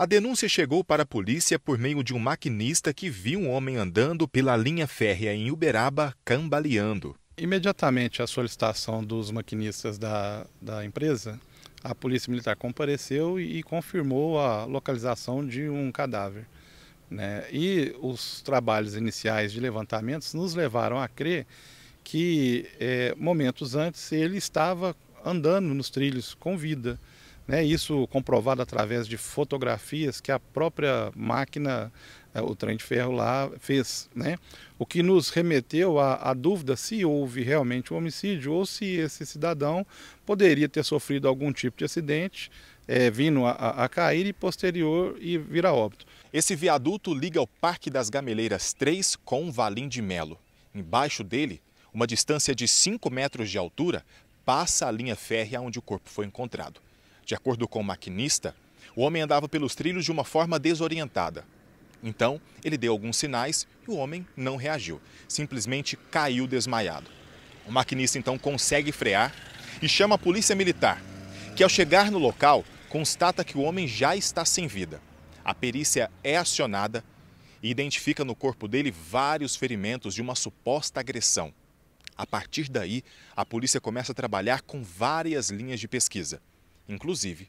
A denúncia chegou para a polícia por meio de um maquinista que viu um homem andando pela linha férrea em Uberaba cambaleando. Imediatamente à solicitação dos maquinistas da, da empresa, a polícia militar compareceu e, e confirmou a localização de um cadáver. Né? E os trabalhos iniciais de levantamentos nos levaram a crer que é, momentos antes ele estava andando nos trilhos com vida. Né? Isso comprovado através de fotografias que a própria máquina, eh, o trem de ferro lá, fez. Né? O que nos remeteu à, à dúvida se houve realmente um homicídio ou se esse cidadão poderia ter sofrido algum tipo de acidente é, vindo a, a, cair e posterior e vir a óbito. Esse viaduto liga o Parque das Gameleiras 3 com o Valim de Melo. Embaixo dele, uma distância de 5 metros de altura, passa a linha férrea onde o corpo foi encontrado. De acordo com o maquinista, o homem andava pelos trilhos de uma forma desorientada. Então, ele deu alguns sinais e o homem não reagiu, simplesmente caiu desmaiado. O maquinista então consegue frear e chama a polícia militar, que ao chegar no local constata que o homem já está sem vida. A perícia é acionada e identifica no corpo dele vários ferimentos de uma suposta agressão. A partir daí, a polícia começa a trabalhar com várias linhas de pesquisa inclusive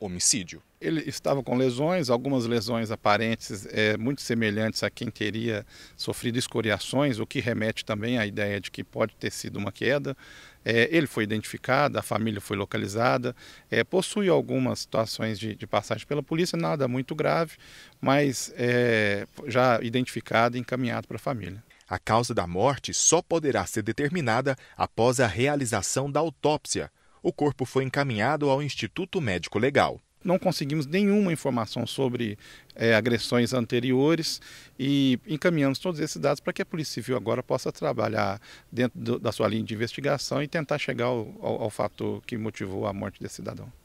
homicídio. Ele estava com lesões, algumas lesões aparentes é, muito semelhantes a quem teria sofrido escoriações, o que remete também à ideia de que pode ter sido uma queda. É, ele foi identificado, a família foi localizada, é, possui algumas situações de, de, passagem pela polícia, nada muito grave, mas é, já identificado e encaminhado para a família. A causa da morte só poderá ser determinada após a realização da autópsia, o corpo foi encaminhado ao Instituto Médico Legal. Não conseguimos nenhuma informação sobre é, agressões anteriores e encaminhamos todos esses dados para que a Polícia Civil agora possa trabalhar dentro do, da sua linha de investigação e tentar chegar ao, ao, ao fator que motivou a morte desse cidadão.